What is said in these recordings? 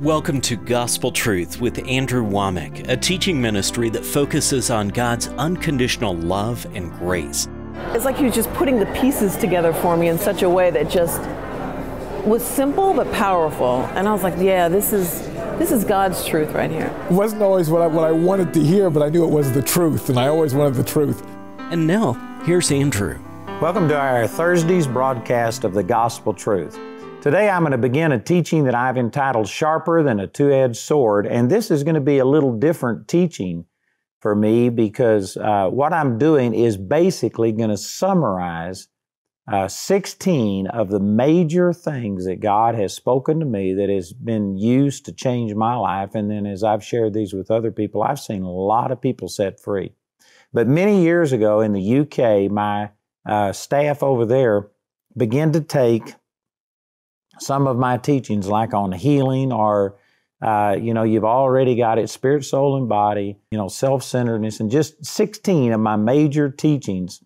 Welcome to Gospel Truth with Andrew Womack, a teaching ministry that focuses on God's unconditional love and grace. It's like he was just putting the pieces together for me in such a way that just was simple but powerful. And I was like, yeah, this is this is God's truth right here. It wasn't always what I, what I wanted to hear, but I knew it was the truth, and I always wanted the truth. And now, here's Andrew. Welcome to our Thursday's broadcast of the Gospel Truth. Today I'm going to begin a teaching that I've entitled Sharper Than a Two Edged Sword, and this is going to be a little different teaching for me because uh, what I'm doing is basically going to summarize uh, 16 of the major things that God has spoken to me that has been used to change my life. And then as I've shared these with other people, I've seen a lot of people set free. But many years ago in the UK, my uh, staff over there began to take some of my teachings, like on healing or uh, you know, you've already got it spirit, soul, and body, you know, self centeredness, and just 16 of my major teachings.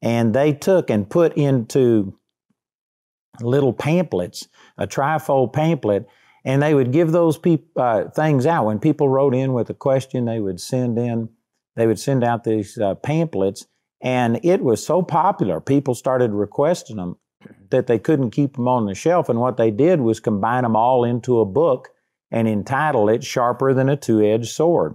And they took and put into little pamphlets, a trifold pamphlet, and they would give those peop- uh, things out. When people wrote in with a question, they would send in, they would send out these uh, pamphlets, and it was so popular, people started requesting them that they couldn't keep them on the shelf. And what they did was combine them all into a book and entitle it Sharper Than a Two Edged Sword.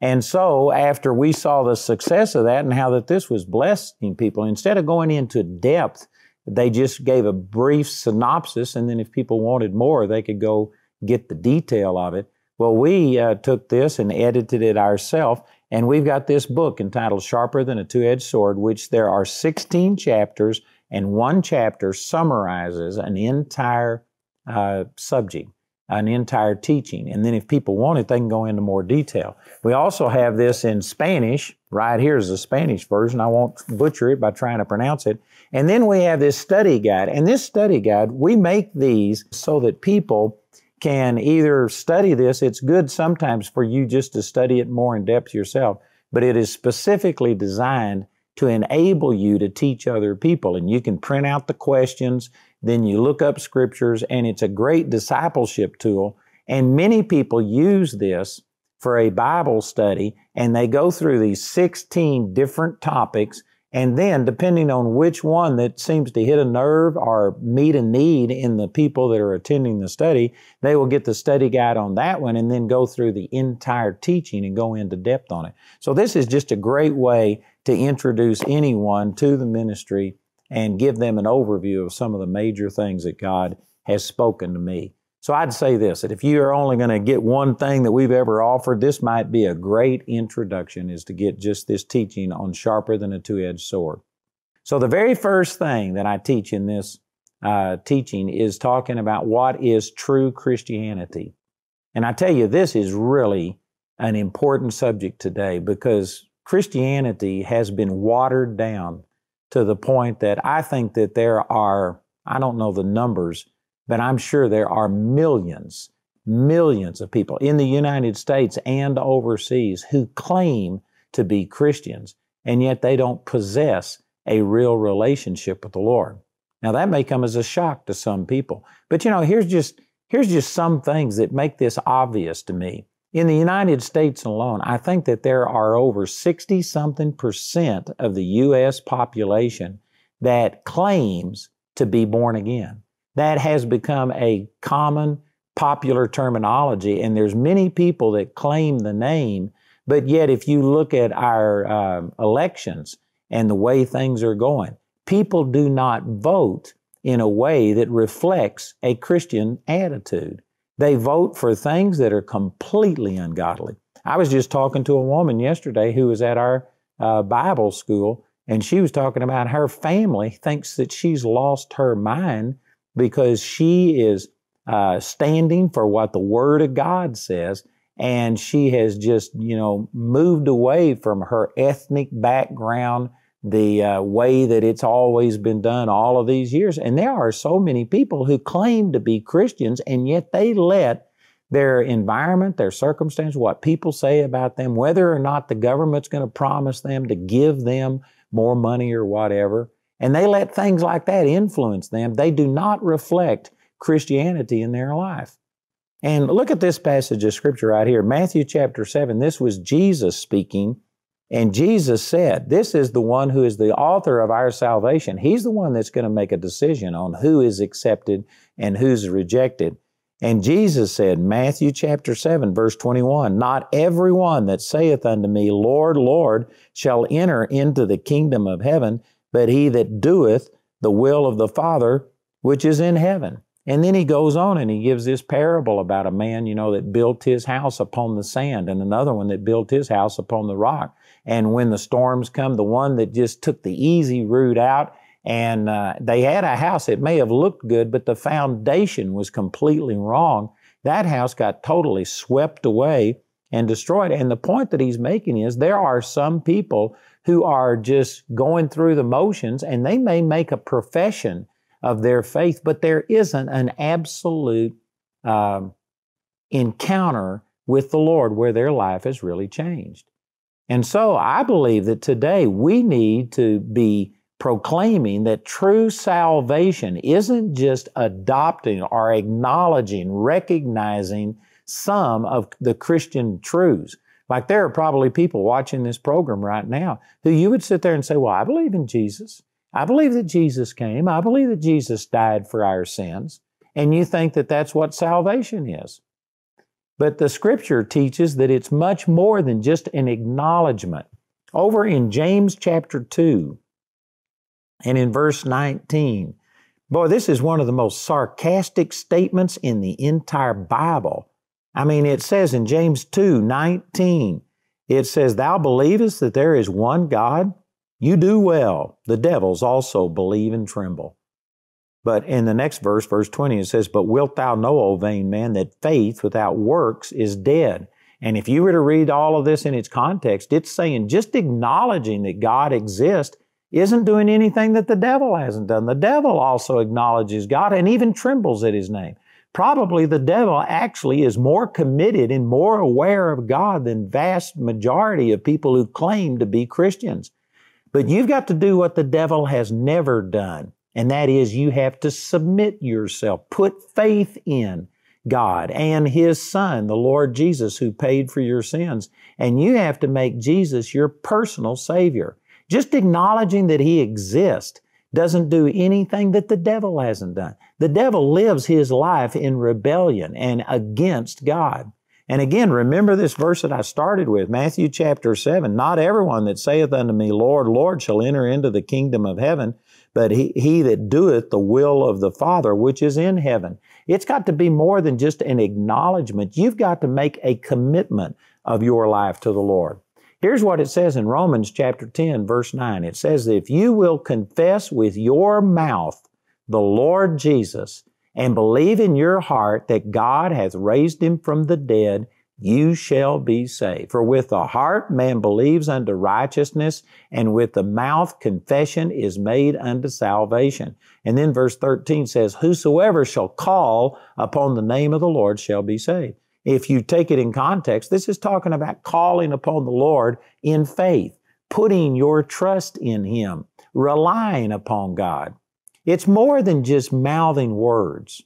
And so, after we saw the success of that and how that this was blessing people, instead of going into depth, they just gave a brief synopsis. And then, if people wanted more, they could go get the detail of it. Well, we uh, took this and edited it ourselves. And we've got this book entitled Sharper Than a Two Edged Sword, which there are 16 chapters and one chapter summarizes an entire uh, subject, an entire teaching. And then if people want it, they can go into more detail. We also have this in Spanish. Right here is the Spanish version. I won't butcher it by trying to pronounce it. And then we have this study guide. And this study guide, we make these so that people can either study this. It's good sometimes for you just to study it more in depth yourself, but it is specifically designed to enable you to teach other people. And you can print out the questions, then you look up scriptures, and it's a great discipleship tool. And many people use this for a Bible study, and they go through these 16 different topics. And then, depending on which one that seems to hit a nerve or meet a need in the people that are attending the study, they will get the study guide on that one and then go through the entire teaching and go into depth on it. So, this is just a great way to introduce anyone to the ministry and give them an overview of some of the major things that God has spoken to me. So I'd say this that if you are only going to get one thing that we've ever offered, this might be a great introduction is to get just this teaching on sharper than a two edged sword. So the very first thing that I teach in this uh, teaching is talking about what is true Christianity. And I tell you, this is really an important subject today because Christianity has been watered down to the point that I think that there are, I don't know the numbers, but I'm sure there are millions, millions of people in the United States and overseas who claim to be Christians, and yet they don't possess a real relationship with the Lord. Now that may come as a shock to some people, but you know, here's just here's just some things that make this obvious to me. In the United States alone, I think that there are over 60 something percent of the U.S. population that claims to be born again. That has become a common popular terminology, and there's many people that claim the name. But yet, if you look at our um, elections and the way things are going, people do not vote in a way that reflects a Christian attitude. They vote for things that are completely ungodly. I was just talking to a woman yesterday who was at our uh, Bible school, and she was talking about her family thinks that she's lost her mind because she is uh, standing for what the Word of God says, and she has just, you know, moved away from her ethnic background the uh, way that it's always been done all of these years. And there are so many people who claim to be Christians, and yet they let their environment, their circumstance, what people say about them, whether or not the government's going to promise them to give them more money or whatever, and they let things like that influence them. They do not reflect Christianity in their life. And look at this passage of scripture right here Matthew chapter 7. This was Jesus speaking and Jesus said, This is the one who is the author of our salvation. He's the one that's going to make a decision on who is accepted and who's rejected. And Jesus said, Matthew chapter 7, verse 21, Not every one that saith unto me, Lord, Lord, shall enter into the kingdom of heaven, but he that doeth the will of the Father which is in heaven. And then he goes on and he gives this parable about a man, you know, that built his house upon the sand and another one that built his house upon the rock. And when the storms come, the one that just took the easy route out, and uh, they had a house. It may have looked good, but the foundation was completely wrong. That house got totally swept away and destroyed. And the point that he's making is there are some people who are just going through the motions and they may make a profession of their faith, but there isn't an absolute um, encounter with the Lord where their life has really changed. And so I believe that today we need to be proclaiming that true salvation isn't just adopting or acknowledging, recognizing some of the Christian truths. Like there are probably people watching this program right now who you would sit there and say, Well, I believe in Jesus. I believe that Jesus came. I believe that Jesus died for our sins. And you think that that's what salvation is. But the scripture teaches that it's much more than just an acknowledgement. Over in James chapter 2 and in verse 19, boy, this is one of the most sarcastic statements in the entire Bible. I mean, it says in James 2 19, it says, Thou believest that there is one God? You do well. The devils also believe and tremble. But in the next verse, verse 20, it says, But wilt thou know, O vain man, that faith without works is dead? And if you were to read all of this in its context, it's saying just acknowledging that God exists isn't doing anything that the devil hasn't done. The devil also acknowledges God and even trembles at his name. Probably the devil actually is more committed and more aware of God than vast majority of people who claim to be Christians. But you've got to do what the devil has never done. And that is, you have to submit yourself, put faith in God and His Son, the Lord Jesus, who paid for your sins. And you have to make Jesus your personal Savior. Just acknowledging that He exists doesn't do anything that the devil hasn't done. The devil lives his life in rebellion and against God. And again, remember this verse that I started with, Matthew chapter 7. Not everyone that saith unto me, Lord, Lord, shall enter into the kingdom of heaven, but he, he that doeth the will of the Father which is in heaven. It's got to be more than just an acknowledgement. You've got to make a commitment of your life to the Lord. Here's what it says in Romans chapter 10, verse 9. It says, If you will confess with your mouth the Lord Jesus and believe in your heart that God hath raised him from the dead, you shall be saved. For with the heart man believes unto righteousness, and with the mouth confession is made unto salvation. And then verse 13 says, Whosoever shall call upon the name of the Lord shall be saved. If you take it in context, this is talking about calling upon the Lord in faith, putting your trust in Him, relying upon God. It's more than just mouthing words.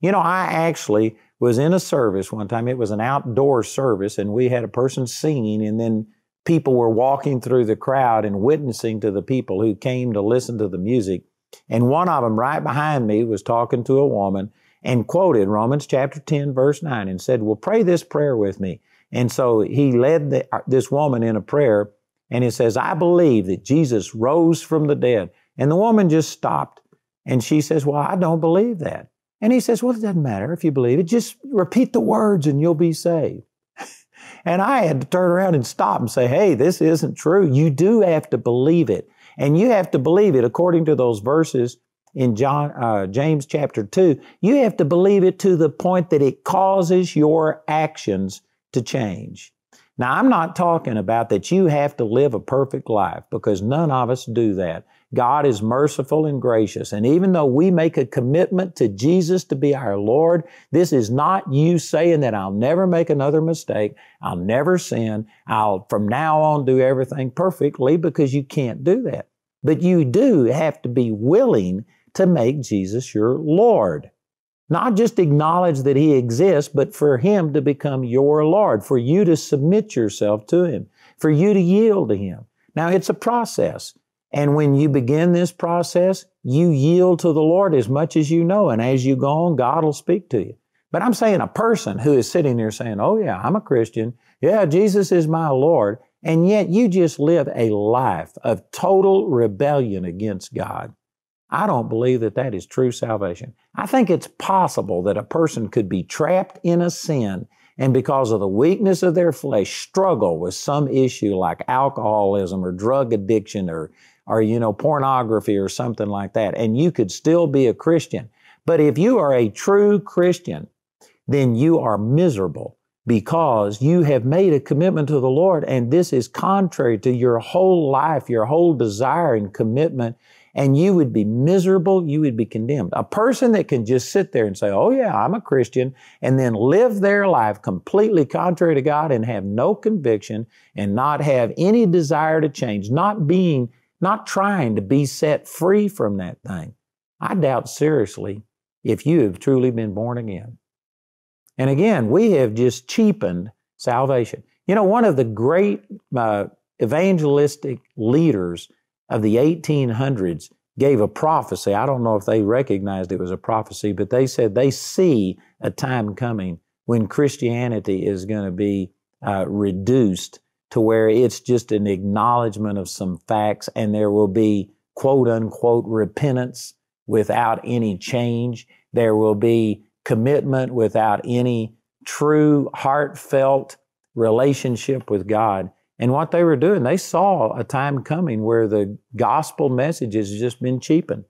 You know, I actually was in a service one time. It was an outdoor service, and we had a person singing, and then people were walking through the crowd and witnessing to the people who came to listen to the music. And one of them, right behind me, was talking to a woman and quoted Romans chapter 10, verse 9, and said, Well, pray this prayer with me. And so he led the, uh, this woman in a prayer, and it says, I believe that Jesus rose from the dead. And the woman just stopped, and she says, Well, I don't believe that. And he says, Well, it doesn't matter if you believe it. Just repeat the words and you'll be saved. and I had to turn around and stop and say, Hey, this isn't true. You do have to believe it. And you have to believe it according to those verses in John, uh, James chapter 2. You have to believe it to the point that it causes your actions to change. Now, I'm not talking about that you have to live a perfect life because none of us do that. God is merciful and gracious. And even though we make a commitment to Jesus to be our Lord, this is not you saying that I'll never make another mistake. I'll never sin. I'll from now on do everything perfectly because you can't do that. But you do have to be willing to make Jesus your Lord. Not just acknowledge that He exists, but for Him to become your Lord, for you to submit yourself to Him, for you to yield to Him. Now, it's a process. And when you begin this process, you yield to the Lord as much as you know. And as you go on, God will speak to you. But I'm saying a person who is sitting there saying, Oh, yeah, I'm a Christian. Yeah, Jesus is my Lord. And yet you just live a life of total rebellion against God. I don't believe that that is true salvation. I think it's possible that a person could be trapped in a sin and because of the weakness of their flesh struggle with some issue like alcoholism or drug addiction or or, you know, pornography or something like that. And you could still be a Christian. But if you are a true Christian, then you are miserable because you have made a commitment to the Lord and this is contrary to your whole life, your whole desire and commitment, and you would be miserable, you would be condemned. A person that can just sit there and say, Oh, yeah, I'm a Christian, and then live their life completely contrary to God and have no conviction and not have any desire to change, not being not trying to be set free from that thing. I doubt seriously if you have truly been born again. And again, we have just cheapened salvation. You know, one of the great uh, evangelistic leaders of the 1800s gave a prophecy. I don't know if they recognized it was a prophecy, but they said they see a time coming when Christianity is going to be uh, reduced to where it's just an acknowledgement of some facts and there will be quote unquote repentance without any change. There will be commitment without any true heartfelt relationship with God. And what they were doing, they saw a time coming where the gospel message has just been cheapened.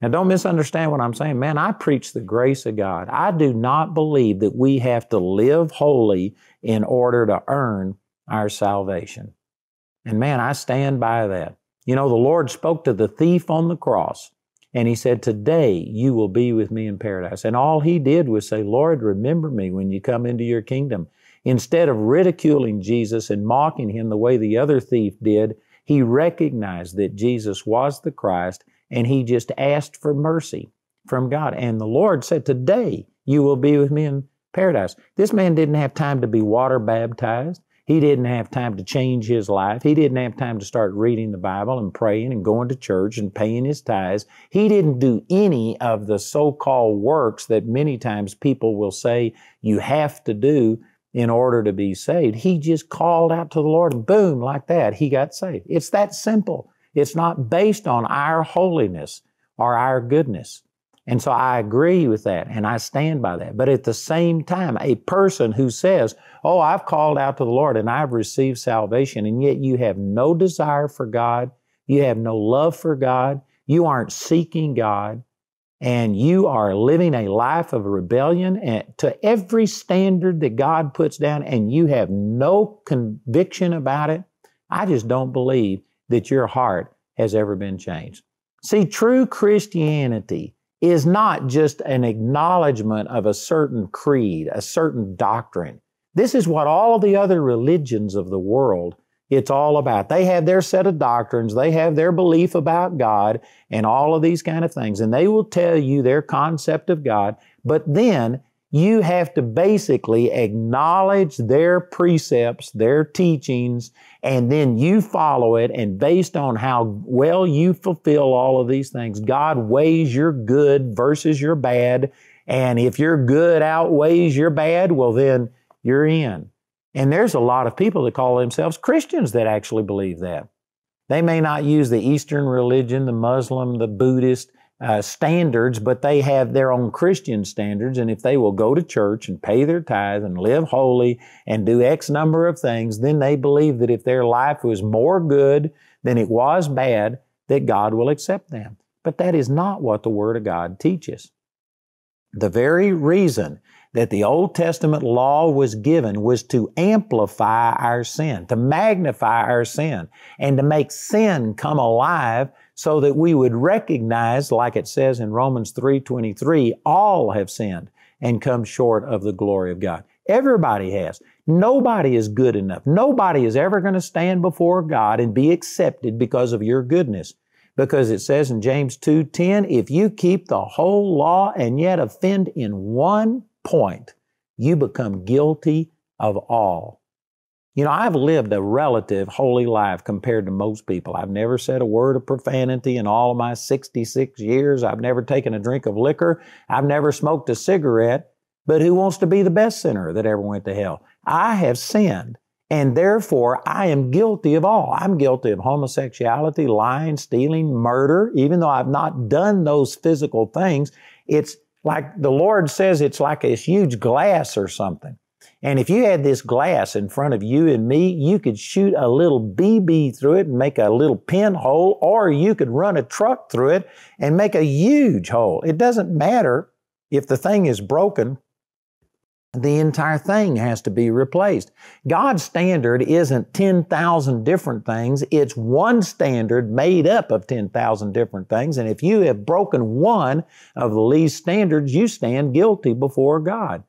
Now, don't misunderstand what I'm saying. Man, I preach the grace of God. I do not believe that we have to live holy in order to earn our salvation. And man, I stand by that. You know, the Lord spoke to the thief on the cross and he said, Today you will be with me in paradise. And all he did was say, Lord, remember me when you come into your kingdom. Instead of ridiculing Jesus and mocking him the way the other thief did, he recognized that Jesus was the Christ and he just asked for mercy from God. And the Lord said, Today you will be with me in paradise. This man didn't have time to be water baptized. He didn't have time to change his life. He didn't have time to start reading the Bible and praying and going to church and paying his tithes. He didn't do any of the so called works that many times people will say you have to do in order to be saved. He just called out to the Lord and boom, like that, he got saved. It's that simple. It's not based on our holiness or our goodness. And so I agree with that and I stand by that. But at the same time, a person who says, Oh, I've called out to the Lord and I've received salvation, and yet you have no desire for God, you have no love for God, you aren't seeking God, and you are living a life of rebellion eh, to every standard that God puts down, and you have no conviction about it, I just don't believe that your heart has ever been changed. See, true Christianity is not just an acknowledgement of a certain creed, a certain doctrine. This is what all the other religions of the world it's all about. They have their set of doctrines, they have their belief about God and all of these kind of things, and they will tell you their concept of God, but then you have to basically acknowledge their precepts, their teachings, and then you follow it. And based on how well you fulfill all of these things, God weighs your good versus your bad. And if your good outweighs your bad, well, then you're in. And there's a lot of people that call themselves Christians that actually believe that. They may not use the Eastern religion, the Muslim, the Buddhist, uh, standards, but they have their own Christian standards. And if they will go to church and pay their tithe and live holy and do X number of things, then they believe that if their life was more good than it was bad, that God will accept them. But that is not what the Word of God teaches. The very reason that the Old Testament law was given was to amplify our sin, to magnify our sin, and to make sin come alive so that we would recognize, like it says in Romans 3:23, all have sinned and come short of the glory of God. Everybody has. Nobody is good enough. Nobody is ever going to stand before God and be accepted because of your goodness. Because it says in James 2:10, if you keep the whole law and yet offend in one point, you become guilty of all. You know, I've lived a relative holy life compared to most people. I've never said a word of profanity in all of my 66 years. I've never taken a drink of liquor. I've never smoked a cigarette. But who wants to be the best sinner that ever went to hell? I have sinned, and therefore I am guilty of all. I'm guilty of homosexuality, lying, stealing, murder, even though I've not done those physical things. It's like the Lord says it's like a huge glass or something. And if you had this glass in front of you and me, you could shoot a little BB through it and make a little pinhole, or you could run a truck through it and make a huge hole. It doesn't matter if the thing is broken, the entire thing has to be replaced. God's standard isn't 10,000 different things, it's one standard made up of 10,000 different things. And if you have broken one of the least standards, you stand guilty before God.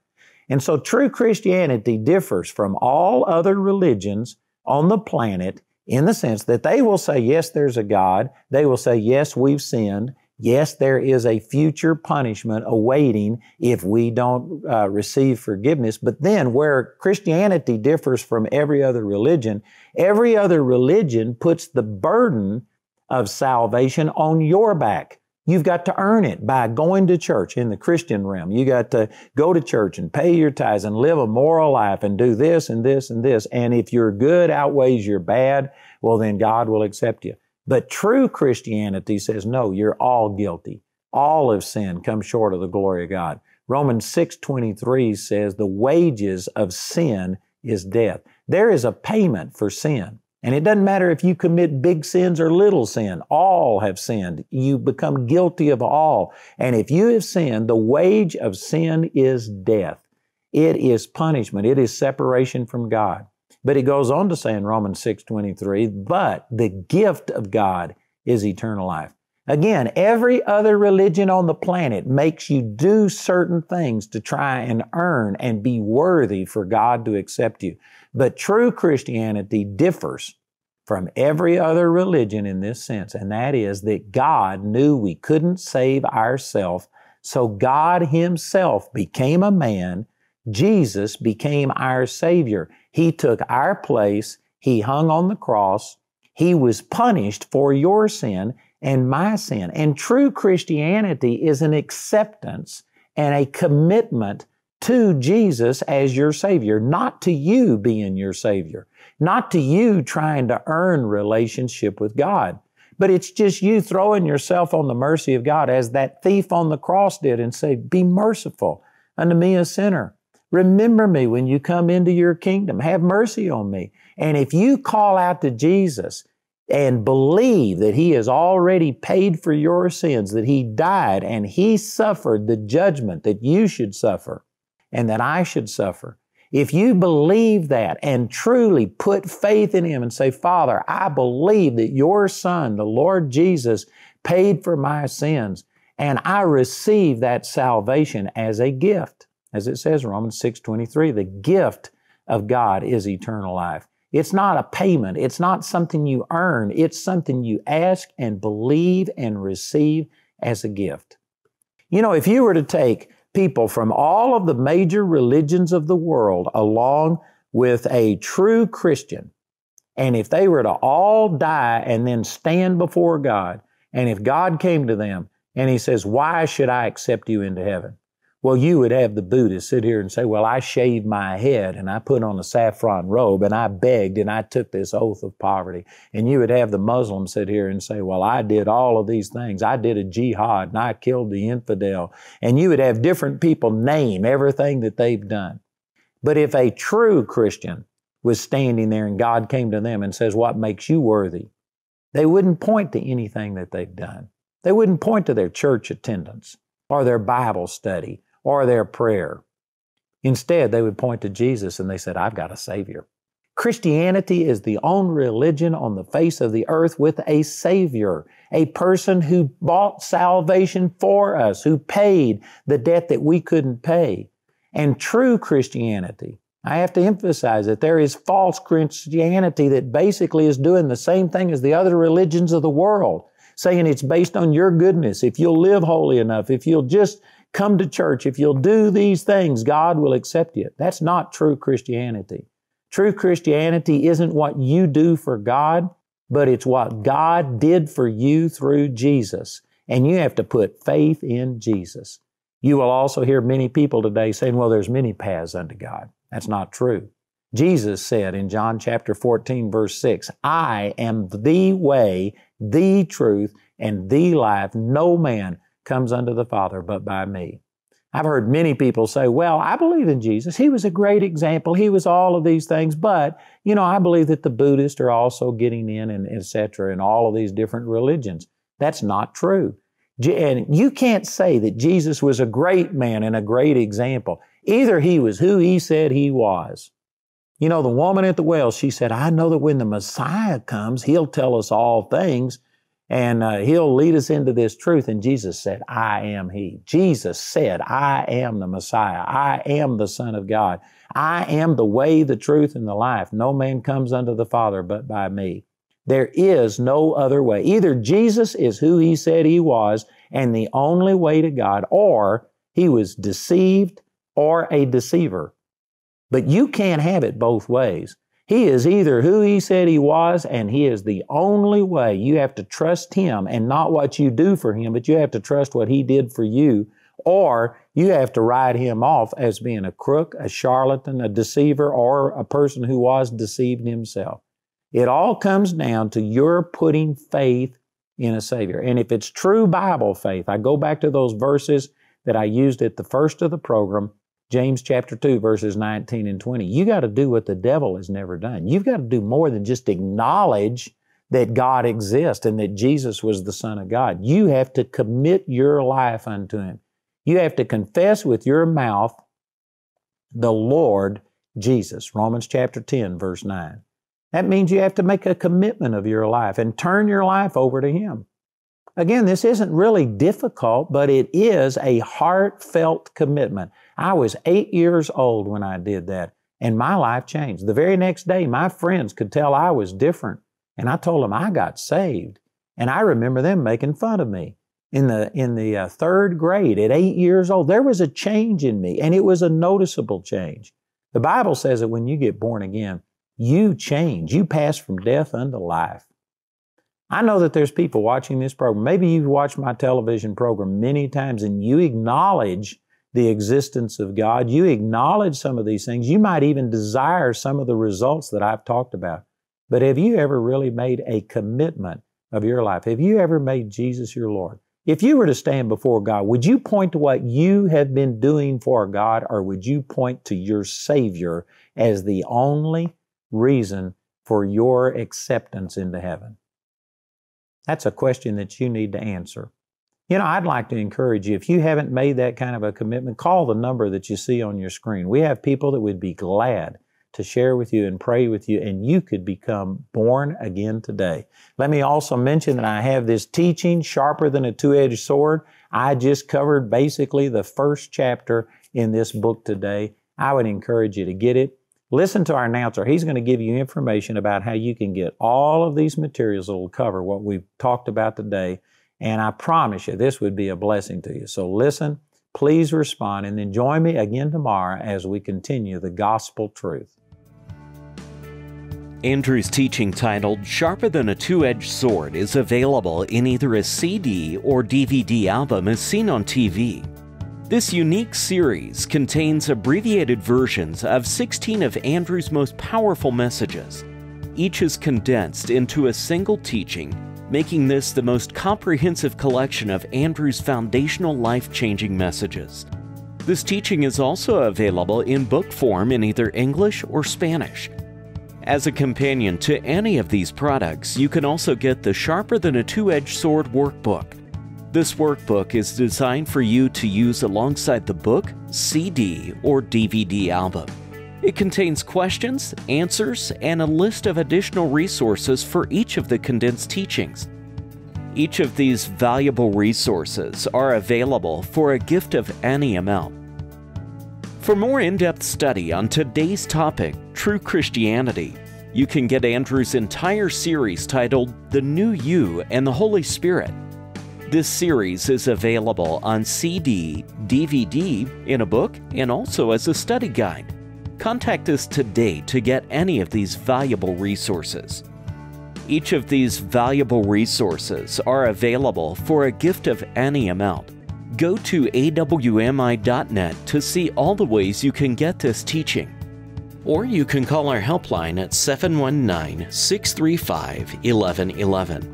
And so true Christianity differs from all other religions on the planet in the sense that they will say, yes, there's a God. They will say, yes, we've sinned. Yes, there is a future punishment awaiting if we don't uh, receive forgiveness. But then, where Christianity differs from every other religion, every other religion puts the burden of salvation on your back. You've got to earn it by going to church in the Christian realm. You got to go to church and pay your tithes and live a moral life and do this and this and this. And if your good outweighs your bad, well, then God will accept you. But true Christianity says, no, you're all guilty. All of sin comes short of the glory of God. Romans 6:23 says the wages of sin is death. There is a payment for sin. And it doesn't matter if you commit big sins or little sin, all have sinned. You become guilty of all. And if you have sinned, the wage of sin is death. It is punishment. It is separation from God. But he goes on to say in Romans 6:23, but the gift of God is eternal life. Again, every other religion on the planet makes you do certain things to try and earn and be worthy for God to accept you. But true Christianity differs from every other religion in this sense, and that is that God knew we couldn't save ourselves, so God Himself became a man. Jesus became our Savior. He took our place, He hung on the cross, He was punished for your sin and my sin. And true Christianity is an acceptance and a commitment to Jesus as your Savior, not to you being your Savior, not to you trying to earn relationship with God. But it's just you throwing yourself on the mercy of God as that thief on the cross did and say, Be merciful unto me, a sinner. Remember me when you come into your kingdom. Have mercy on me. And if you call out to Jesus and believe that He has already paid for your sins, that He died and He suffered the judgment that you should suffer and that I should suffer. If you believe that and truly put faith in Him and say, Father, I believe that your Son, the Lord Jesus, paid for my sins, and I receive that salvation as a gift. As it says, Romans 6 23, the gift of God is eternal life. It's not a payment. It's not something you earn. It's something you ask and believe and receive as a gift. You know, if you were to take people from all of the major religions of the world along with a true Christian, and if they were to all die and then stand before God, and if God came to them and He says, Why should I accept you into heaven? Well, you would have the Buddhists sit here and say, Well, I shaved my head and I put on a saffron robe and I begged and I took this oath of poverty. And you would have the Muslims sit here and say, Well, I did all of these things. I did a jihad and I killed the infidel. And you would have different people name everything that they've done. But if a true Christian was standing there and God came to them and says, What makes you worthy? They wouldn't point to anything that they've done. They wouldn't point to their church attendance or their Bible study or their prayer. Instead, they would point to Jesus and they said, I've got a Savior. Christianity is the only religion on the face of the earth with a Savior, a person who bought salvation for us, who paid the debt that we couldn't pay. And true Christianity, I have to emphasize that there is false Christianity that basically is doing the same thing as the other religions of the world, saying it's based on your goodness, if you'll live holy enough, if you'll just come to church, if you'll do these things, God will accept you. That's not true Christianity. True Christianity isn't what you do for God, but it's what God did for you through Jesus. And you have to put faith in Jesus. You will also hear many people today saying, well, there's many paths unto God. That's not true. Jesus said in John chapter 14, verse 6, I am the way, the truth, and the life. No man comes unto the Father but by me. I've heard many people say, Well, I believe in Jesus. He was a great example. He was all of these things. But, you know, I believe that the Buddhists are also getting in and etc. in all of these different religions. That's not true. And you can't say that Jesus was a great man and a great example. Either he was who he said he was. You know, the woman at the well, she said, I know that when the Messiah comes, he'll tell us all things. And uh, he'll lead us into this truth. And Jesus said, I am he. Jesus said, I am the Messiah. I am the Son of God. I am the way, the truth, and the life. No man comes unto the Father but by me. There is no other way. Either Jesus is who he said he was and the only way to God, or he was deceived or a deceiver. But you can't have it both ways. He is either who He said He was, and He is the only way. You have to trust Him and not what you do for Him, but you have to trust what He did for you, or you have to write Him off as being a crook, a charlatan, a deceiver, or a person who was deceived himself. It all comes down to your putting faith in a Savior. And if it's true Bible faith, I go back to those verses that I used at the first of the program James chapter 2, verses 19 and 20. You got to do what the devil has never done. You've got to do more than just acknowledge that God exists and that Jesus was the Son of God. You have to commit your life unto Him. You have to confess with your mouth the Lord Jesus. Romans chapter 10, verse 9. That means you have to make a commitment of your life and turn your life over to Him. Again, this isn't really difficult, but it is a heartfelt commitment. I was eight years old when I did that, and my life changed. The very next day, my friends could tell I was different, and I told them I got saved. And I remember them making fun of me in the in the uh, third grade at eight years old. There was a change in me, and it was a noticeable change. The Bible says that when you get born again, you change. You pass from death unto life. I know that there's people watching this program. Maybe you've watched my television program many times and you acknowledge the existence of God. You acknowledge some of these things. You might even desire some of the results that I've talked about. But have you ever really made a commitment of your life? Have you ever made Jesus your Lord? If you were to stand before God, would you point to what you have been doing for God, or would you point to your Savior as the only reason for your acceptance into heaven? That's a question that you need to answer. You know, I'd like to encourage you if you haven't made that kind of a commitment, call the number that you see on your screen. We have people that would be glad to share with you and pray with you, and you could become born again today. Let me also mention that I have this teaching, Sharper Than a Two Edged Sword. I just covered basically the first chapter in this book today. I would encourage you to get it. Listen to our announcer. He's going to give you information about how you can get all of these materials that will cover what we've talked about today and I promise you, this would be a blessing to you. So listen, please respond, and then join me again tomorrow as we continue the gospel truth. Andrew's teaching titled Sharper Than a Two Edged Sword is available in either a CD or DVD album as seen on TV. This unique series contains abbreviated versions of 16 of Andrew's most powerful messages. Each is condensed into a single teaching making this the most comprehensive collection of Andrew's foundational life changing messages. This teaching is also available in book form in either English or Spanish. As a companion to any of these products, you can also get the Sharper Than a Two Edged Sword workbook. This workbook is designed for you to use alongside the book, CD, or DVD album. It contains questions, answers, and a list of additional resources for each of the condensed teachings. Each of these valuable resources are available for a gift of any amount. For more in-depth study on today's topic, True Christianity, you can get Andrew's entire series titled The New You and the Holy Spirit. This series is available on CD, DVD, in a book, and also as a study guide. Contact us today to get any of these valuable resources. Each of these valuable resources are available for a gift of any amount. Go to awmi.net to see all the ways you can get this teaching. Or you can call our helpline at 719 635 1111.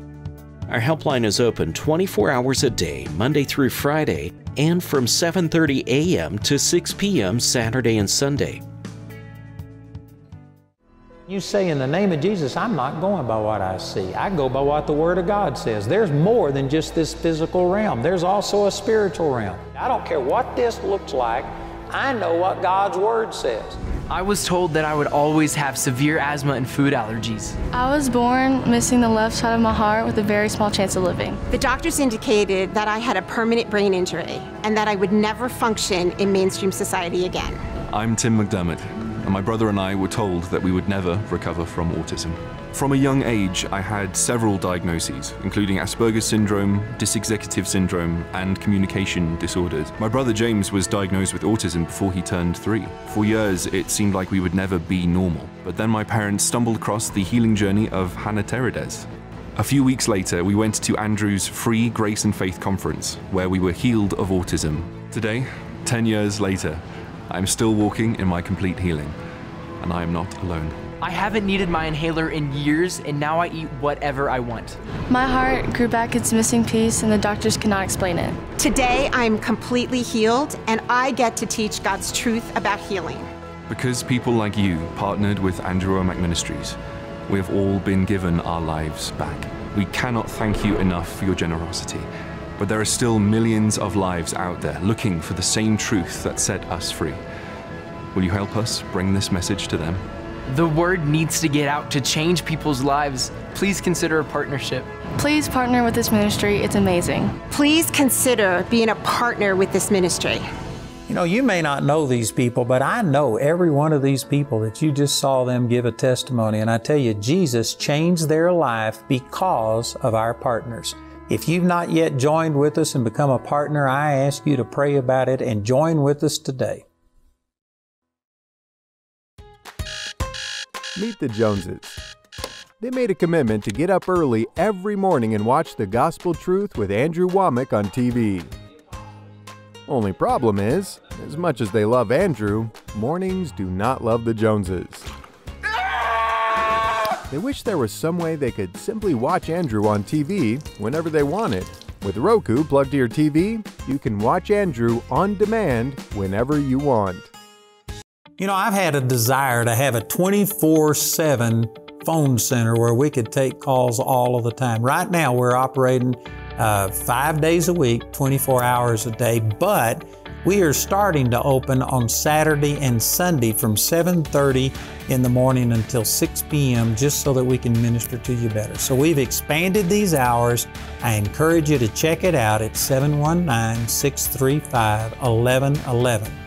Our helpline is open 24 hours a day, Monday through Friday, and from 7:30 a.m. to 6 p.m. Saturday and Sunday. You say, in the name of Jesus, I'm not going by what I see. I go by what the Word of God says. There's more than just this physical realm, there's also a spiritual realm. I don't care what this looks like, I know what God's Word says. I was told that I would always have severe asthma and food allergies. I was born missing the left side of my heart with a very small chance of living. The doctors indicated that I had a permanent brain injury and that I would never function in mainstream society again. I'm Tim McDermott and my brother and I were told that we would never recover from autism. From a young age, I had several diagnoses, including Asperger's syndrome, disexecutive syndrome, and communication disorders. My brother James was diagnosed with autism before he turned three. For years, it seemed like we would never be normal. But then my parents stumbled across the healing journey of Hannah Teredes. A few weeks later, we went to Andrew's free Grace and Faith conference, where we were healed of autism. Today, 10 years later, I am still walking in my complete healing, and I am not alone. I haven't needed my inhaler in years, and now I eat whatever I want. My heart grew back its missing piece, and the doctors cannot explain it. Today, I'm completely healed, and I get to teach God's truth about healing. Because people like you partnered with Andrew Womack Ministries, we have all been given our lives back. We cannot thank you enough for your generosity. But there are still millions of lives out there looking for the same truth that set us free. Will you help us bring this message to them? The word needs to get out to change people's lives. Please consider a partnership. Please partner with this ministry. It's amazing. Please consider being a partner with this ministry. You know, you may not know these people, but I know every one of these people that you just saw them give a testimony. And I tell you, Jesus changed their life because of our partners. If you've not yet joined with us and become a partner, I ask you to pray about it and join with us today. Meet the Joneses. They made a commitment to get up early every morning and watch The Gospel Truth with Andrew Womack on TV. Only problem is, as much as they love Andrew, mornings do not love the Joneses. They wish there was some way they could simply watch Andrew on TV whenever they wanted. With Roku plugged to your TV, you can watch Andrew on demand whenever you want. You know, I've had a desire to have a 24 7 phone center where we could take calls all of the time. Right now, we're operating uh, five days a week, 24 hours a day, but we are starting to open on Saturday and Sunday from 7:30 in the morning until 6 p.m. just so that we can minister to you better. So we've expanded these hours. I encourage you to check it out at 719-635-1111.